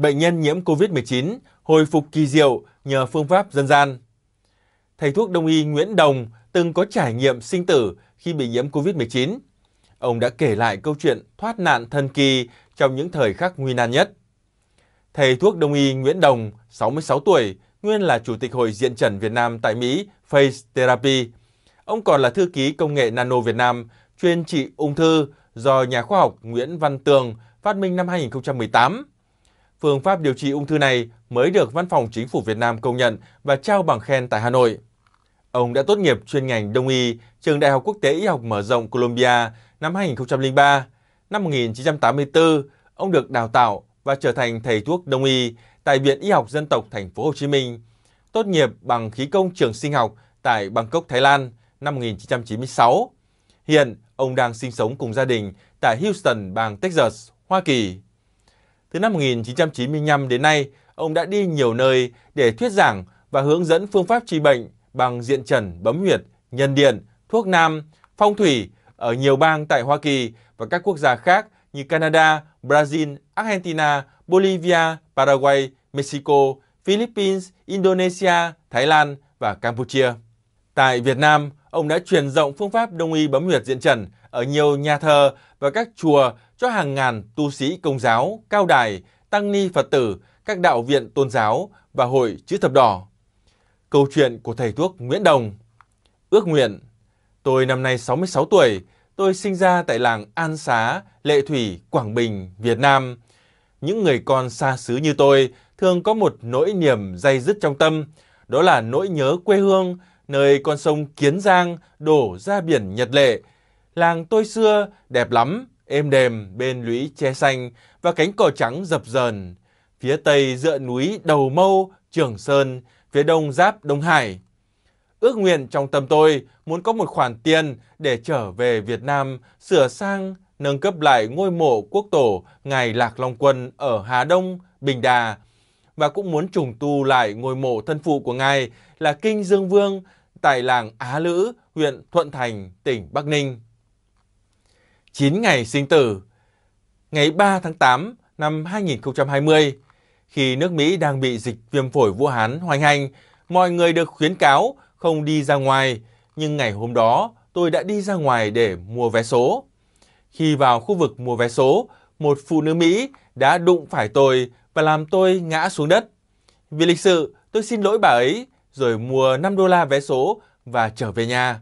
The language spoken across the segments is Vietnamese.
bệnh nhân nhiễm COVID-19 hồi phục kỳ diệu nhờ phương pháp dân gian. Thầy thuốc đông y Nguyễn Đồng từng có trải nghiệm sinh tử khi bị nhiễm COVID-19. Ông đã kể lại câu chuyện thoát nạn thần kỳ trong những thời khắc nguy nan nhất. Thầy thuốc đông y Nguyễn Đồng, 66 tuổi, nguyên là Chủ tịch Hội Diện Trần Việt Nam tại Mỹ, Face Therapy. Ông còn là thư ký công nghệ nano Việt Nam, chuyên trị ung thư do nhà khoa học Nguyễn Văn Tường phát minh năm 2018 phương pháp điều trị ung thư này mới được Văn phòng Chính phủ Việt Nam công nhận và trao bằng khen tại Hà Nội. Ông đã tốt nghiệp chuyên ngành Đông y, trường Đại học Quốc tế Y học mở rộng Colombia năm 2003. Năm 1984, ông được đào tạo và trở thành thầy thuốc Đông y tại Viện Y học Dân tộc Thành phố Hồ Chí Minh. Tốt nghiệp bằng khí công trường sinh học tại Bangkok, Thái Lan năm 1996. Hiện ông đang sinh sống cùng gia đình tại Houston, bang Texas, Hoa Kỳ. Từ năm 1995 đến nay, ông đã đi nhiều nơi để thuyết giảng và hướng dẫn phương pháp trị bệnh bằng diện trần, bấm huyệt, nhân điện, thuốc nam, phong thủy ở nhiều bang tại Hoa Kỳ và các quốc gia khác như Canada, Brazil, Argentina, Bolivia, Paraguay, Mexico, Philippines, Indonesia, Thái Lan và Campuchia. Tại Việt Nam, ông đã truyền rộng phương pháp đông y bấm huyệt diện trần ở nhiều nhà thờ và các chùa cho hàng ngàn tu sĩ công giáo, cao đài, tăng ni Phật tử, các đạo viện tôn giáo và hội chữ thập đỏ. Câu chuyện của thầy thuốc Nguyễn Đồng Ước nguyện Tôi năm nay 66 tuổi, tôi sinh ra tại làng An Xá, Lệ Thủy, Quảng Bình, Việt Nam. Những người con xa xứ như tôi thường có một nỗi niềm dây dứt trong tâm, đó là nỗi nhớ quê hương nơi con sông Kiến Giang đổ ra biển Nhật Lệ. Làng tôi xưa đẹp lắm, êm đềm bên lũy che xanh và cánh cỏ trắng dập dờn. Phía tây dựa núi Đầu Mâu, Trường Sơn, phía đông giáp Đông Hải. Ước nguyện trong tâm tôi muốn có một khoản tiền để trở về Việt Nam sửa sang nâng cấp lại ngôi mộ quốc tổ Ngài Lạc Long Quân ở Hà Đông, Bình Đà và cũng muốn trùng tu lại ngôi mộ thân phụ của Ngài là Kinh Dương Vương tại làng Á Lữ, huyện Thuận Thành, tỉnh Bắc Ninh. 9 ngày sinh tử Ngày 3 tháng 8 năm 2020, khi nước Mỹ đang bị dịch viêm phổi Vũ Hán hoành hành, mọi người được khuyến cáo không đi ra ngoài, nhưng ngày hôm đó tôi đã đi ra ngoài để mua vé số. Khi vào khu vực mua vé số, một phụ nữ Mỹ đã đụng phải tôi và làm tôi ngã xuống đất. Vì lịch sự, tôi xin lỗi bà ấy rồi mua 5 đô la vé số và trở về nhà.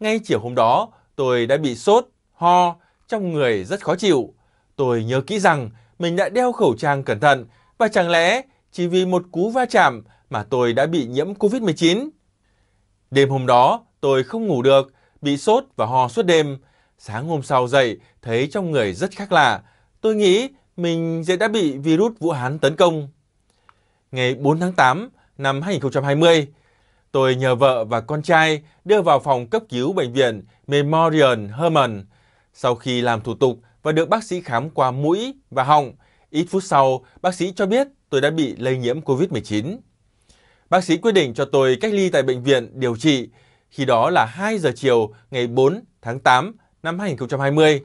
Ngay chiều hôm đó, tôi đã bị sốt, ho, trong người rất khó chịu. Tôi nhớ kỹ rằng mình đã đeo khẩu trang cẩn thận và chẳng lẽ chỉ vì một cú va chạm mà tôi đã bị nhiễm COVID-19. Đêm hôm đó, tôi không ngủ được, bị sốt và ho suốt đêm. Sáng hôm sau dậy, thấy trong người rất khác lạ. Tôi nghĩ mình sẽ đã bị virus Vũ Hán tấn công. Ngày 4 tháng 8, năm 2020. Tôi nhờ vợ và con trai đưa vào phòng cấp cứu bệnh viện Memorial Hermann. Sau khi làm thủ tục và được bác sĩ khám qua mũi và họng, ít phút sau, bác sĩ cho biết tôi đã bị lây nhiễm COVID-19. Bác sĩ quyết định cho tôi cách ly tại bệnh viện điều trị, khi đó là 2 giờ chiều ngày 4 tháng 8 năm 2020.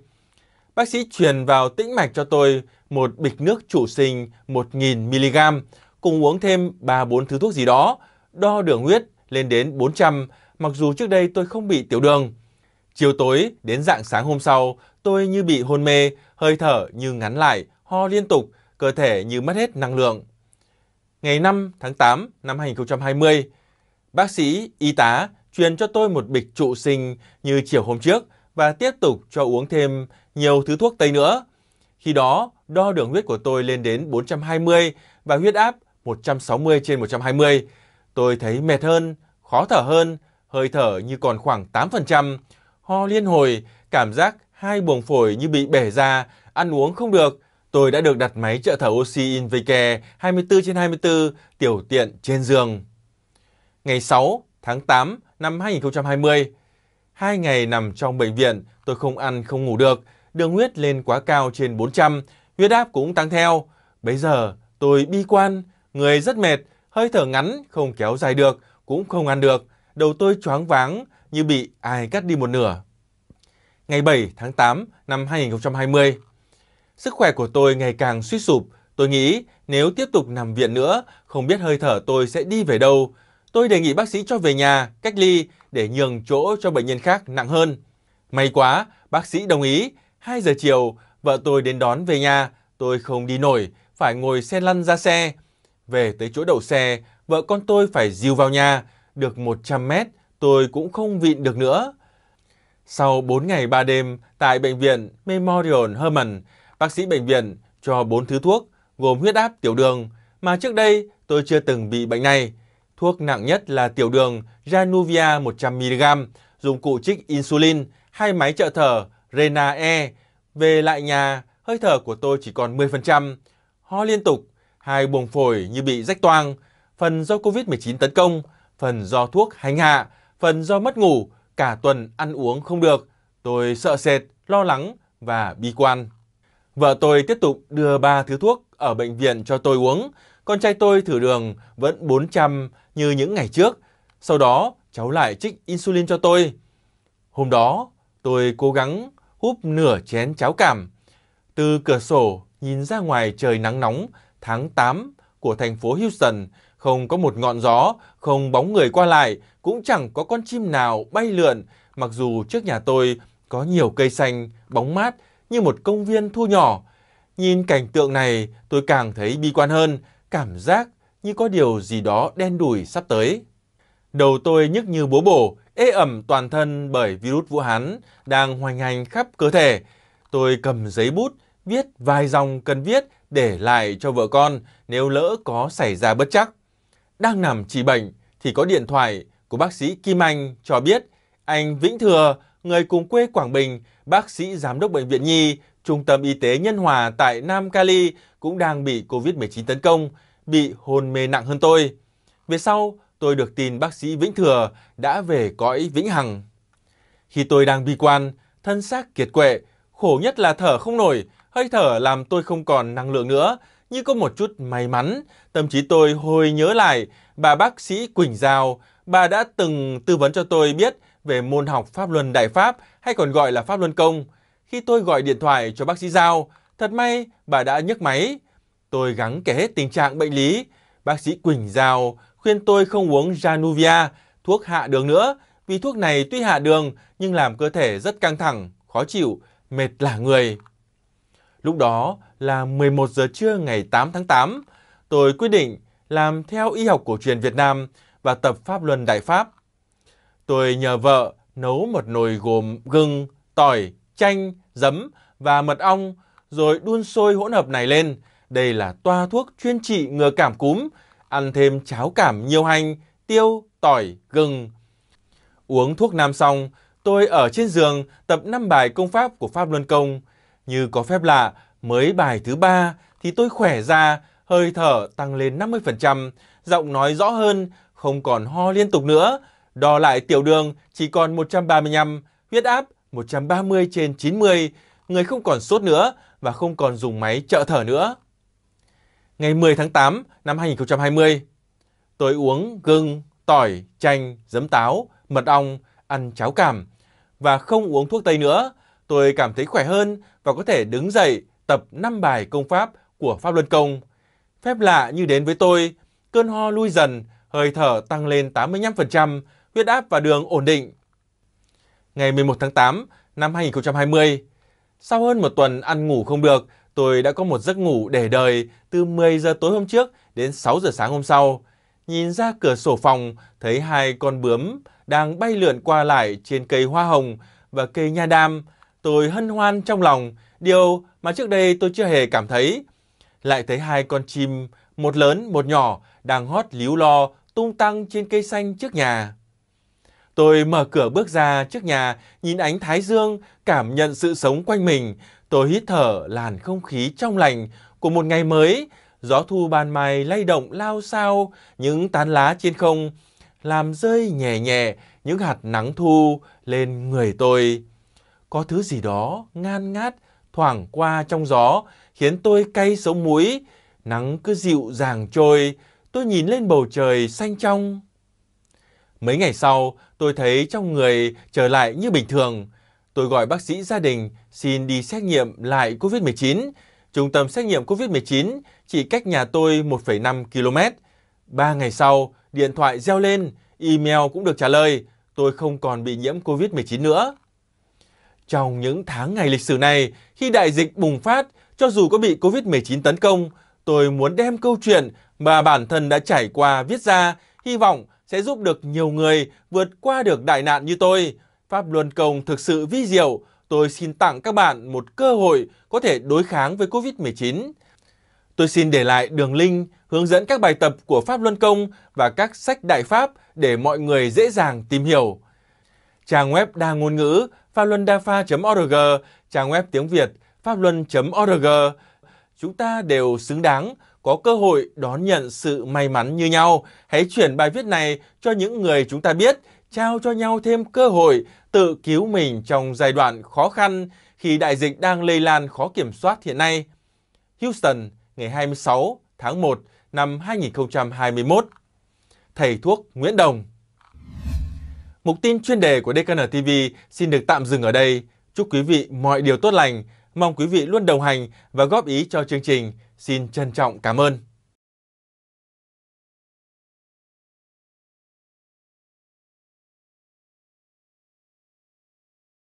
Bác sĩ truyền vào tĩnh mạch cho tôi một bịch nước chủ sinh 1.000 mg cùng uống thêm 3-4 thứ thuốc gì đó, đo đường huyết lên đến 400, mặc dù trước đây tôi không bị tiểu đường. Chiều tối đến dạng sáng hôm sau, tôi như bị hôn mê, hơi thở như ngắn lại, ho liên tục, cơ thể như mất hết năng lượng. Ngày 5 tháng 8 năm 2020, bác sĩ, y tá truyền cho tôi một bịch trụ sinh như chiều hôm trước và tiếp tục cho uống thêm nhiều thứ thuốc tây nữa. Khi đó, đo đường huyết của tôi lên đến 420 và huyết áp 160 trên 120. Tôi thấy mệt hơn, khó thở hơn, hơi thở như còn khoảng 8%, ho liên hồi, cảm giác hai buồng phổi như bị bể ra, ăn uống không được. Tôi đã được đặt máy trợ thở oxy Invicare 24 trên 24, tiểu tiện trên giường. Ngày 6 tháng 8 năm 2020, hai ngày nằm trong bệnh viện, tôi không ăn không ngủ được, đường huyết lên quá cao trên 400, huyết áp cũng tăng theo. Bây giờ tôi bi quan, người rất mệt, hơi thở ngắn, không kéo dài được, cũng không ăn được, đầu tôi choáng váng như bị ai cắt đi một nửa. Ngày 7 tháng 8 năm 2020, sức khỏe của tôi ngày càng suy sụp, tôi nghĩ nếu tiếp tục nằm viện nữa, không biết hơi thở tôi sẽ đi về đâu. Tôi đề nghị bác sĩ cho về nhà, cách ly để nhường chỗ cho bệnh nhân khác nặng hơn. May quá, bác sĩ đồng ý. 2 giờ chiều, vợ tôi đến đón về nhà, tôi không đi nổi, phải ngồi xe lăn ra xe. Về tới chỗ đậu xe, vợ con tôi phải dìu vào nhà. Được 100 mét, tôi cũng không vịn được nữa. Sau 4 ngày 3 đêm tại bệnh viện Memorial Hermann, bác sĩ bệnh viện cho 4 thứ thuốc gồm huyết áp tiểu đường mà trước đây tôi chưa từng bị bệnh này. Thuốc nặng nhất là tiểu đường Januvia 100mg, dụng cụ trích insulin, hai máy trợ thở Rena E. Về lại nhà, hơi thở của tôi chỉ còn 10%. Ho liên tục, hai buồng phổi như bị rách toang, phần do COVID-19 tấn công, phần do thuốc hành hạ, phần do mất ngủ, cả tuần ăn uống không được. Tôi sợ sệt, lo lắng và bi quan. Vợ tôi tiếp tục đưa ba thứ thuốc ở bệnh viện cho tôi uống. Con trai tôi thử đường vẫn 400 như những ngày trước. Sau đó, cháu lại trích insulin cho tôi. Hôm đó, tôi cố gắng húp nửa chén cháo cảm. Từ cửa sổ, nhìn ra ngoài trời nắng nóng, tháng 8 của thành phố Houston, không có một ngọn gió, không bóng người qua lại, cũng chẳng có con chim nào bay lượn, mặc dù trước nhà tôi có nhiều cây xanh, bóng mát như một công viên thu nhỏ. Nhìn cảnh tượng này, tôi càng thấy bi quan hơn, cảm giác như có điều gì đó đen đủi sắp tới. Đầu tôi nhức như bố bổ, ê ẩm toàn thân bởi virus Vũ Hán đang hoành hành khắp cơ thể. Tôi cầm giấy bút, viết vài dòng cần viết để lại cho vợ con nếu lỡ có xảy ra bất chắc. Đang nằm trị bệnh thì có điện thoại của bác sĩ Kim Anh cho biết anh Vĩnh Thừa, người cùng quê Quảng Bình, bác sĩ giám đốc Bệnh viện Nhi, Trung tâm Y tế Nhân Hòa tại Nam Cali cũng đang bị COVID-19 tấn công, bị hôn mê nặng hơn tôi. Về sau, tôi được tin bác sĩ Vĩnh Thừa đã về cõi Vĩnh Hằng. Khi tôi đang bi quan, thân xác kiệt quệ, khổ nhất là thở không nổi, Hơi thở làm tôi không còn năng lượng nữa, như có một chút may mắn. Tâm trí tôi hồi nhớ lại, bà bác sĩ Quỳnh Giao, bà đã từng tư vấn cho tôi biết về môn học Pháp Luân Đại Pháp hay còn gọi là Pháp Luân Công. Khi tôi gọi điện thoại cho bác sĩ Giao, thật may bà đã nhấc máy. Tôi gắng kể hết tình trạng bệnh lý. Bác sĩ Quỳnh Giao khuyên tôi không uống Januvia, thuốc hạ đường nữa, vì thuốc này tuy hạ đường nhưng làm cơ thể rất căng thẳng, khó chịu, mệt lả người. Lúc đó là 11 giờ trưa ngày 8 tháng 8, tôi quyết định làm theo y học cổ truyền Việt Nam và tập Pháp Luân Đại Pháp. Tôi nhờ vợ nấu một nồi gồm gừng, tỏi, chanh, giấm và mật ong rồi đun sôi hỗn hợp này lên. Đây là toa thuốc chuyên trị ngừa cảm cúm, ăn thêm cháo cảm nhiều hành, tiêu, tỏi, gừng. Uống thuốc nam xong, tôi ở trên giường tập 5 bài công pháp của Pháp Luân Công – như có phép lạ, mới bài thứ ba thì tôi khỏe ra, hơi thở tăng lên 50%, giọng nói rõ hơn, không còn ho liên tục nữa. Đo lại tiểu đường chỉ còn 135, huyết áp 130 trên 90, người không còn sốt nữa và không còn dùng máy trợ thở nữa. Ngày 10 tháng 8 năm 2020, tôi uống gừng, tỏi, chanh, giấm táo, mật ong, ăn cháo cảm và không uống thuốc tây nữa tôi cảm thấy khỏe hơn và có thể đứng dậy tập 5 bài công pháp của Pháp Luân Công. Phép lạ như đến với tôi, cơn ho lui dần, hơi thở tăng lên 85%, huyết áp và đường ổn định. Ngày 11 tháng 8 năm 2020, sau hơn một tuần ăn ngủ không được, tôi đã có một giấc ngủ để đời từ 10 giờ tối hôm trước đến 6 giờ sáng hôm sau. Nhìn ra cửa sổ phòng, thấy hai con bướm đang bay lượn qua lại trên cây hoa hồng và cây nha đam, Tôi hân hoan trong lòng, điều mà trước đây tôi chưa hề cảm thấy. Lại thấy hai con chim, một lớn một nhỏ, đang hót líu lo tung tăng trên cây xanh trước nhà. Tôi mở cửa bước ra trước nhà, nhìn ánh thái dương, cảm nhận sự sống quanh mình. Tôi hít thở làn không khí trong lành của một ngày mới. Gió thu ban mai lay động lao sao những tán lá trên không, làm rơi nhẹ nhẹ những hạt nắng thu lên người tôi có thứ gì đó ngan ngát thoảng qua trong gió, khiến tôi cay xấu mũi Nắng cứ dịu dàng trôi, tôi nhìn lên bầu trời xanh trong. Mấy ngày sau, tôi thấy trong người trở lại như bình thường. Tôi gọi bác sĩ gia đình xin đi xét nghiệm lại COVID-19. Trung tâm xét nghiệm COVID-19 chỉ cách nhà tôi 1,5 km. Ba ngày sau, điện thoại reo lên, email cũng được trả lời. Tôi không còn bị nhiễm COVID-19 nữa. Trong những tháng ngày lịch sử này, khi đại dịch bùng phát, cho dù có bị Covid-19 tấn công, tôi muốn đem câu chuyện mà bản thân đã trải qua viết ra, hy vọng sẽ giúp được nhiều người vượt qua được đại nạn như tôi. Pháp Luân Công thực sự vi diệu, tôi xin tặng các bạn một cơ hội có thể đối kháng với Covid-19. Tôi xin để lại đường link hướng dẫn các bài tập của Pháp Luân Công và các sách Đại Pháp để mọi người dễ dàng tìm hiểu. Trang web đa ngôn ngữ phapluandafa org trang web tiếng Việt pháp org Chúng ta đều xứng đáng có cơ hội đón nhận sự may mắn như nhau. Hãy chuyển bài viết này cho những người chúng ta biết, trao cho nhau thêm cơ hội tự cứu mình trong giai đoạn khó khăn khi đại dịch đang lây lan khó kiểm soát hiện nay. Houston, ngày 26 tháng 1 năm 2021. Thầy thuốc Nguyễn Đồng Mục tin chuyên đề của DKN TV xin được tạm dừng ở đây. Chúc quý vị mọi điều tốt lành. Mong quý vị luôn đồng hành và góp ý cho chương trình. Xin trân trọng cảm ơn.